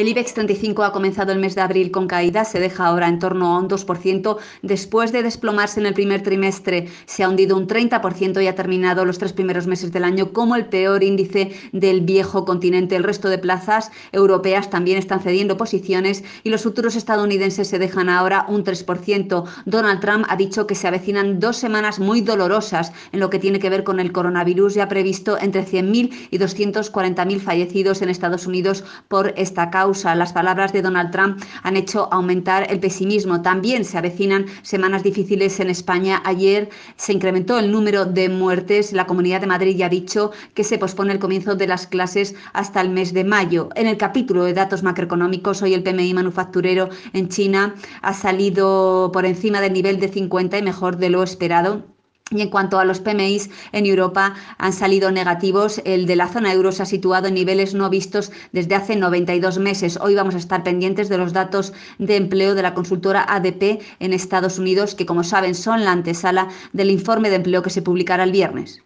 El IBEX 35 ha comenzado el mes de abril con caída, se deja ahora en torno a un 2% después de desplomarse en el primer trimestre. Se ha hundido un 30% y ha terminado los tres primeros meses del año como el peor índice del viejo continente. El resto de plazas europeas también están cediendo posiciones y los futuros estadounidenses se dejan ahora un 3%. Donald Trump ha dicho que se avecinan dos semanas muy dolorosas en lo que tiene que ver con el coronavirus y ha previsto entre 100.000 y 240.000 fallecidos en Estados Unidos por esta causa. Las palabras de Donald Trump han hecho aumentar el pesimismo. También se avecinan semanas difíciles en España. Ayer se incrementó el número de muertes. La Comunidad de Madrid ya ha dicho que se pospone el comienzo de las clases hasta el mes de mayo. En el capítulo de datos macroeconómicos, hoy el PMI manufacturero en China ha salido por encima del nivel de 50 y mejor de lo esperado y en cuanto a los PMIs en Europa, han salido negativos. El de la zona euro se ha situado en niveles no vistos desde hace 92 meses. Hoy vamos a estar pendientes de los datos de empleo de la consultora ADP en Estados Unidos, que como saben son la antesala del informe de empleo que se publicará el viernes.